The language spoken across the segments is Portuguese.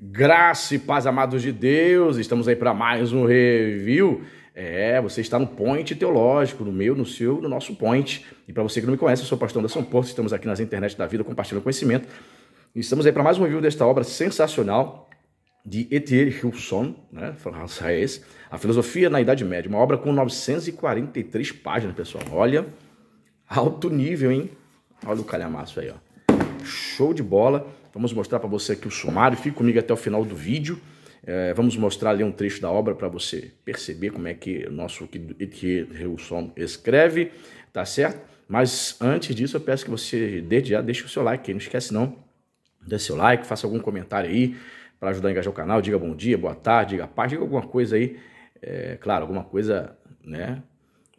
Graça e paz, amados de Deus, estamos aí para mais um review. É, você está no Point Teológico, no meu, no seu, no nosso Point. E para você que não me conhece, eu sou o pastor Anderson Porto, estamos aqui nas internet da vida compartilhando conhecimento. E estamos aí para mais um review desta obra sensacional de Etienne Hilson, né, francês, é A Filosofia na Idade Média, uma obra com 943 páginas, pessoal. Olha, alto nível, hein? Olha o calhamaço aí, ó. Show de bola. Vamos mostrar para você aqui o sumário. Fique comigo até o final do vídeo. É, vamos mostrar ali um trecho da obra para você perceber como é que o nosso Etier escreve, tá certo? Mas antes disso, eu peço que você, desde já, deixe o seu like. Não esquece não, dê seu like, faça algum comentário aí para ajudar a engajar o canal. Diga bom dia, boa tarde, diga paz, diga alguma coisa aí. É, claro, alguma coisa, né?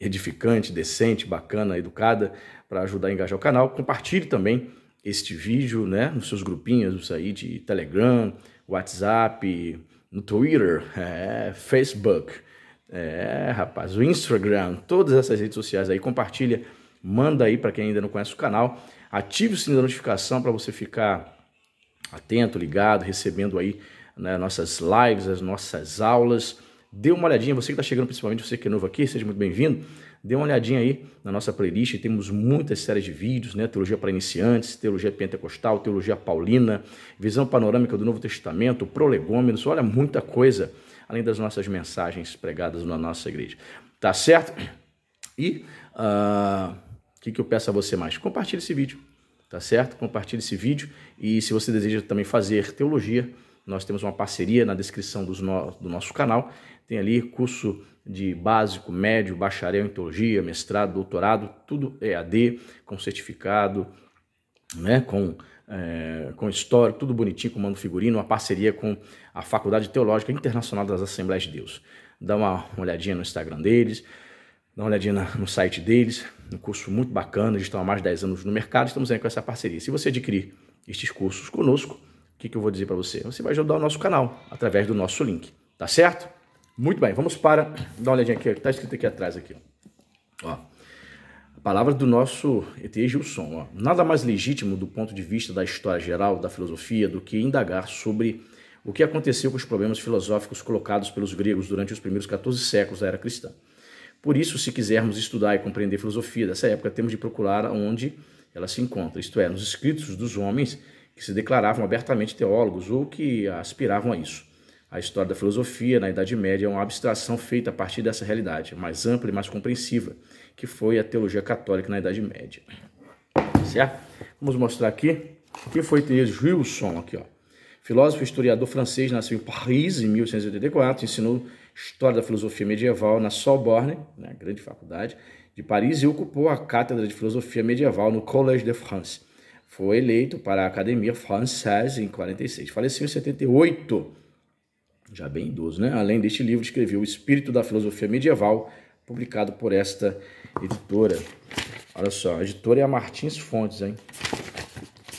edificante, decente, bacana, educada, para ajudar a engajar o canal. Compartilhe também este vídeo, né, nos seus grupinhos aí de Telegram, WhatsApp, no Twitter, é, Facebook, é, rapaz, o Instagram, todas essas redes sociais aí, compartilha, manda aí para quem ainda não conhece o canal, ative o sininho da notificação para você ficar atento, ligado, recebendo aí né, nossas lives, as nossas aulas. Dê uma olhadinha, você que está chegando, principalmente você que é novo aqui, seja muito bem-vindo. Dê uma olhadinha aí na nossa playlist, temos muitas séries de vídeos, né? Teologia para iniciantes, Teologia Pentecostal, Teologia Paulina, Visão Panorâmica do Novo Testamento, Prolegômenos, olha, muita coisa, além das nossas mensagens pregadas na nossa igreja. Tá certo? E o uh, ah, que, que eu peço a você mais? Compartilhe esse vídeo, tá certo? Compartilhe esse vídeo e se você deseja também fazer teologia, nós temos uma parceria na descrição no... do nosso canal. Tem ali curso de básico, médio, bacharel em teologia, mestrado, doutorado, tudo EAD, com certificado, né, com, é, com histórico, tudo bonitinho, com mando figurino, uma parceria com a Faculdade Teológica Internacional das Assembleias de Deus. Dá uma, olhadinha no Instagram deles, dá uma olhadinha no site deles, um curso muito bacana, eles estão há mais de 10 anos no mercado, estamos aí com essa parceria. Se você adquirir estes cursos conosco, que, que eu vou dizer para você? Você vai ajudar o nosso canal através do nosso link, tá certo? Muito bem, vamos para. Dá uma olhadinha aqui, está escrito aqui atrás aqui. Ó. A palavra do nosso E.T. Gilson. Ó. Nada mais legítimo do ponto de vista da história geral, da filosofia, do que indagar sobre o que aconteceu com os problemas filosóficos colocados pelos gregos durante os primeiros 14 séculos da era cristã. Por isso, se quisermos estudar e compreender filosofia dessa época, temos de procurar onde ela se encontra, isto é, nos escritos dos homens que se declaravam abertamente teólogos ou que aspiravam a isso. A história da filosofia na Idade Média é uma abstração feita a partir dessa realidade, mais ampla e mais compreensiva, que foi a teologia católica na Idade Média. Certo? Vamos mostrar aqui quem foi Therese Wilson, aqui, ó. Filósofo e historiador francês, nasceu em Paris em 1884, ensinou História da Filosofia Medieval na Sorbonne, na né, grande faculdade de Paris, e ocupou a cátedra de Filosofia Medieval no Collège de France foi eleito para a Academia Française em 46. Faleceu em 78, já bem idoso, né? Além deste livro, escreveu O Espírito da Filosofia Medieval, publicado por esta editora. Olha só, a editora é a Martins Fontes, hein?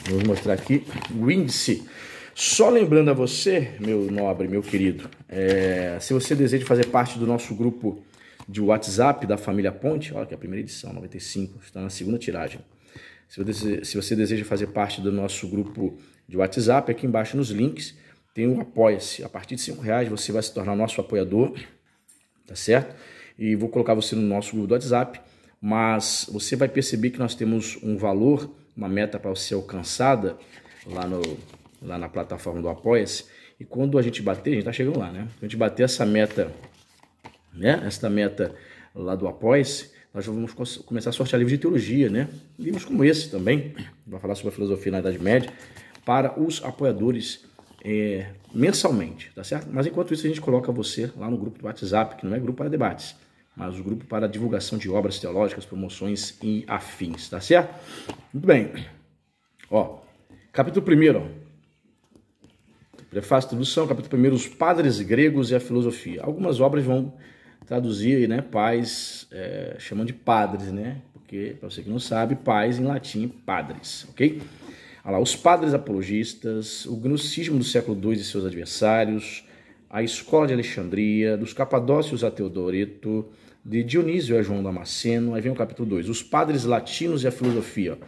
Vou mostrar aqui o índice. Só lembrando a você, meu nobre, meu querido, é, se você deseja fazer parte do nosso grupo de WhatsApp da família Ponte, olha que é a primeira edição, 95, está na segunda tiragem. Se você, se você deseja fazer parte do nosso grupo de WhatsApp, aqui embaixo nos links tem o Apoia-se. A partir de R$ reais você vai se tornar nosso apoiador, tá certo? E vou colocar você no nosso grupo do WhatsApp, mas você vai perceber que nós temos um valor, uma meta para ser alcançada lá, no, lá na plataforma do Apoia-se. E quando a gente bater, a gente está chegando lá, né? Quando a gente bater essa meta, né? Essa meta lá do Apoia-se, nós vamos começar a sortear livros de teologia, né? Livros como esse também, vai falar sobre a filosofia na Idade Média, para os apoiadores é, mensalmente, tá certo? Mas enquanto isso, a gente coloca você lá no grupo do WhatsApp, que não é grupo para debates, mas o grupo para divulgação de obras teológicas, promoções e afins, tá certo? Muito bem. Ó, capítulo 1, Prefácio e tradução, capítulo 1, Os Padres Gregos e a Filosofia. Algumas obras vão traduzir né, pais, é, chamam de padres, né? Porque, para você que não sabe, pais em latim, padres, ok? Olha lá, os padres apologistas, o gnosticismo do século II e seus adversários, a escola de Alexandria, dos capadócios a Teodoreto, de Dionísio a João Damasceno, aí vem o capítulo 2, os padres latinos e a filosofia,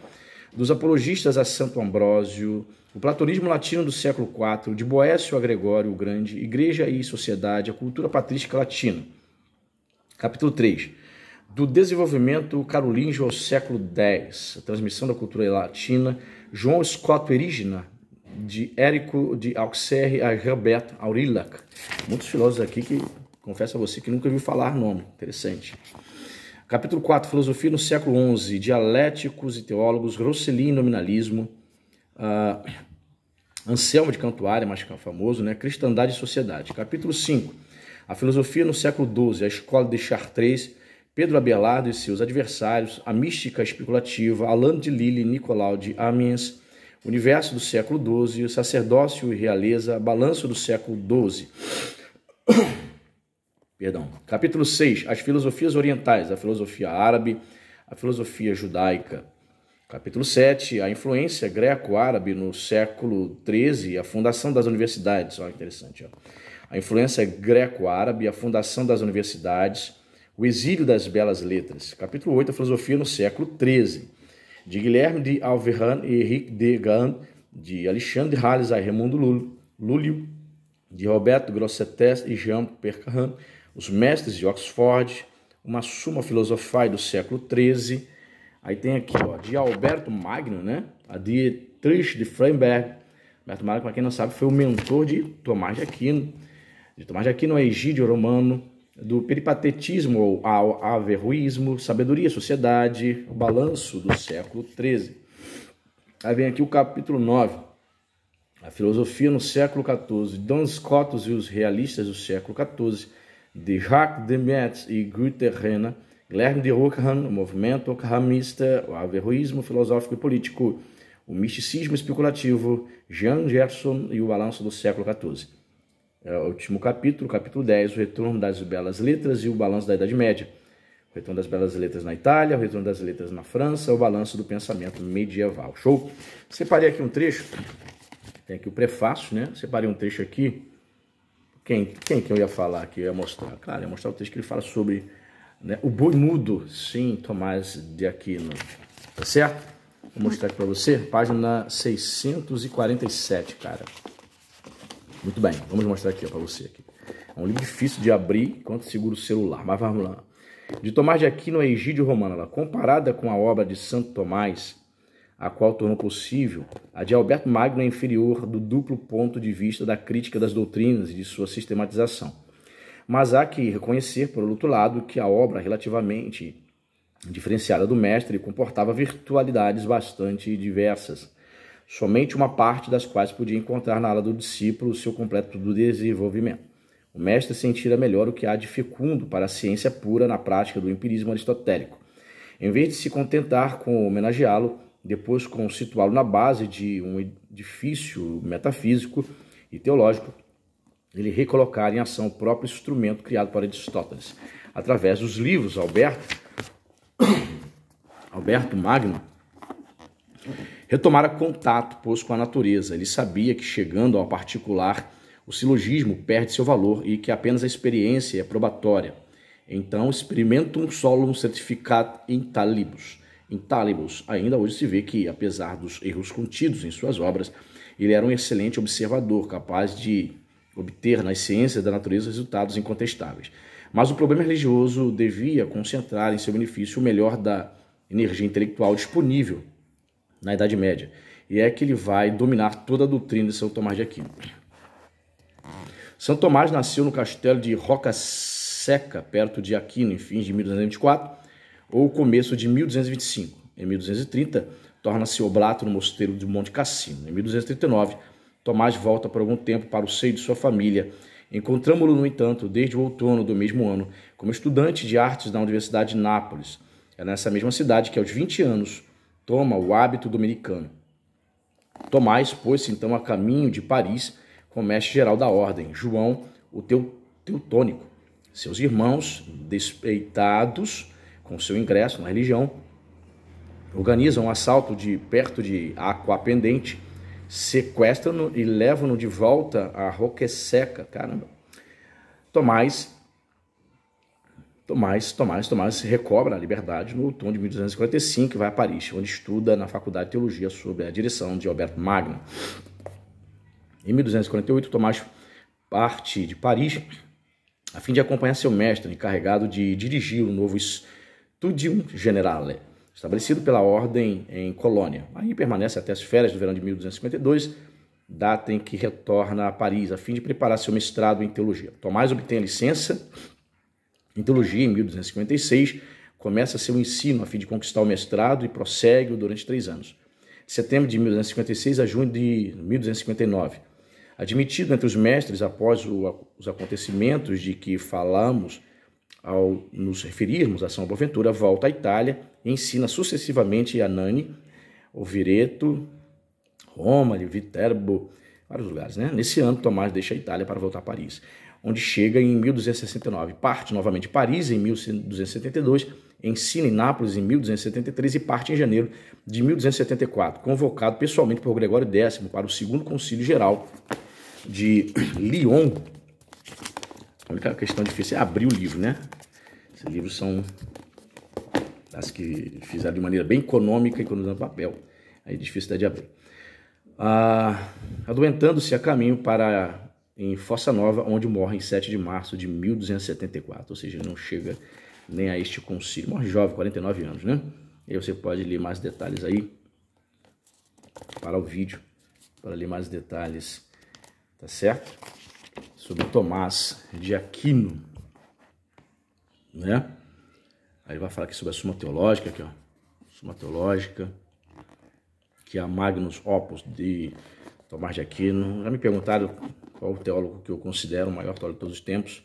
dos apologistas a Santo Ambrósio, o platonismo latino do século IV, de Boécio a Gregório o Grande, Igreja e Sociedade, a cultura patrística latina. Capítulo 3. Do desenvolvimento carolíngio ao século X, a transmissão da cultura latina, João Scott Perigina, de Érico de Auxerre a Roberto Aurillac. Muitos filósofos aqui que confesso a você que nunca viu falar nome. Interessante. Capítulo 4, Filosofia no século XI, Dialéticos e Teólogos, Rosselin Nominalismo, uh, ah, Anselmo de Cantuária, mais famoso, né? Cristandade e Sociedade. Capítulo 5, a filosofia no século XII, a escola de Chartres, Pedro Abelardo e seus adversários, a mística especulativa, Alain de Lille, Nicolau de Amiens, universo do século XII, sacerdócio e realeza, balanço do século XII. Perdão. Capítulo 6. As filosofias orientais, a filosofia árabe, a filosofia judaica. Capítulo 7. A influência greco-árabe no século XIII, a fundação das universidades. Olha que interessante. Ó a influência é greco-árabe, a fundação das universidades, o exílio das belas letras. Capítulo 8, a filosofia no século XIII, de Guilherme de Alverhan e Henrique de Gand, de Alexandre Halles a Raimundo Lúlio, de Roberto Grossetes e Jean Percahan, os mestres de Oxford, uma suma filosofal do século XIII. Aí tem aqui, ó, de Alberto Magno, né? A Dietrich de Freiberg. Alberto Magno, para quem não sabe, foi o mentor de Tomás de Aquino de Tomás de Aquino é Egídio Romano, do peripatetismo ou averruísmo, sabedoria e sociedade, balanço do século XIII. Aí vem aqui o capítulo 9, a filosofia no século XIV, Don Scotus e os realistas do século XIV, de Jacques de Metz e Günther Renner, Guilherme de Ockham, o movimento ockhamista, o averroísmo filosófico e político, o misticismo especulativo, Jean Gerson e o balanço do século XIV é o último capítulo, capítulo 10, o retorno das belas letras e o balanço da Idade Média. O retorno das belas letras na Itália, o retorno das letras na França, o balanço do pensamento medieval. Show? Separei aqui um trecho, tem aqui o prefácio, né? Separei um trecho aqui. Quem, quem que eu ia falar aqui? Eu ia mostrar. Claro, ia mostrar o texto que ele fala sobre né? o boi mudo, sim, Tomás de Aquino. Tá certo? Vou mostrar aqui para você, página 647, cara. Muito bem, vamos mostrar aqui para você. Aqui. É um livro difícil de abrir enquanto segura o celular, mas vamos lá. De Tomás de Aquino a Egídio Romano, ela, comparada com a obra de Santo Tomás, a qual tornou possível, a de Alberto Magno é inferior do duplo ponto de vista da crítica das doutrinas e de sua sistematização. Mas há que reconhecer, por outro lado, que a obra relativamente diferenciada do mestre comportava virtualidades bastante diversas somente uma parte das quais podia encontrar na ala do discípulo o seu completo do desenvolvimento. O mestre sentira melhor o que há de fecundo para a ciência pura na prática do empirismo aristotélico. Em vez de se contentar com homenageá-lo, depois com situá-lo na base de um edifício metafísico e teológico, ele recolocar em ação o próprio instrumento criado por Aristóteles. Através dos livros, Alberto, Alberto Magno retomara contato, pois, com a natureza. Ele sabia que, chegando ao particular, o silogismo perde seu valor e que apenas a experiência é probatória. Então, experimentum solum certificat in talibus. Em Talibus, ainda hoje se vê que, apesar dos erros contidos em suas obras, ele era um excelente observador, capaz de obter nas ciências da natureza resultados incontestáveis. Mas o problema religioso devia concentrar em seu benefício o melhor da energia intelectual disponível na Idade Média. E é que ele vai dominar toda a doutrina de São Tomás de Aquino. São Tomás nasceu no castelo de Roca Seca, perto de Aquino, em fins de 1224 ou começo de 1225. Em 1230, torna-se oblato no mosteiro de Monte Cassino. Em 1239, Tomás volta por algum tempo para o seio de sua família. Encontramos-lo, no entanto, desde o outono do mesmo ano, como estudante de artes na Universidade de Nápoles. É nessa mesma cidade que, aos 20 anos, toma o hábito dominicano. Tomás pôs-se então a caminho de Paris com o mestre geral da ordem, João, o teu, teutônico. Seus irmãos, despeitados com seu ingresso na religião, organizam um assalto de perto de Aquapendente, sequestram-no e levam-no de volta a Seca, Caramba! Tomás Tomás, Tomás, Tomás recobra a liberdade no outono de 1255 e vai a Paris, onde estuda na Faculdade de Teologia sob a direção de Alberto Magno. Em 1248, Tomás parte de Paris a fim de acompanhar seu mestre, encarregado de dirigir o novo Studium Generale, estabelecido pela ordem em Colônia. Aí permanece até as férias do verão de 1252, data em que retorna a Paris, a fim de preparar seu mestrado em teologia. Tomás obtém a licença em em 1256, começa seu ensino a fim de conquistar o mestrado e prossegue-o durante três anos. De setembro de 1256 a junho de 1259. Admitido entre os mestres após o, os acontecimentos de que falamos ao nos referirmos a São Boaventura, volta à Itália e ensina sucessivamente a Nani, Ovireto, Roma, Viterbo, vários lugares. Né? Nesse ano, Tomás deixa a Itália para voltar a Paris onde chega em 1269. Parte novamente de Paris em 1272, ensina em Nápoles em 1273 e parte em janeiro de 1274, convocado pessoalmente por Gregório X para o segundo concílio geral de Lyon. A única questão difícil é abrir o livro, né? Esses livros são as que fizeram de maneira bem econômica, economizando papel. Aí é difícil de abrir. Ah, Adoentando-se a caminho para em Fossa Nova, onde morre em 7 de março de 1274, ou seja, não chega nem a este concílio. Morre jovem, 49 anos, né? E você pode ler mais detalhes aí para o vídeo, para ler mais detalhes, tá certo? Sobre Tomás de Aquino, né? Aí vai falar aqui sobre a Suma Teológica, aqui ó, Suma Teológica, que é a Magnus Opus de Tomás de Aquino. Já me perguntaram qual o teólogo que eu considero o maior teólogo de todos os tempos.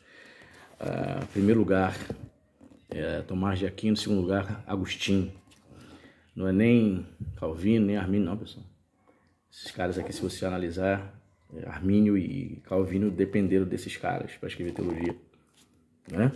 Ah, em primeiro lugar, é, Tomás de Aquino. Em segundo lugar, Agostinho. Não é nem Calvino, nem Arminio, não, pessoal. Esses caras aqui, se você analisar, é, Arminio e Calvino dependeram desses caras para escrever teologia. Né?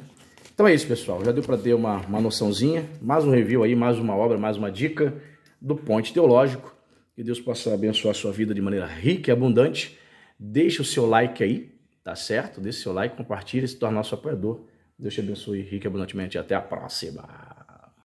Então é isso, pessoal. Já deu para ter uma, uma noçãozinha. Mais um review aí, mais uma obra, mais uma dica do Ponte Teológico. Que Deus possa abençoar a sua vida de maneira rica e abundante. Deixe o seu like aí, tá certo? Deixe o seu like, compartilhe e se torne nosso apoiador. Deus te abençoe rica e abundantemente. Até a próxima.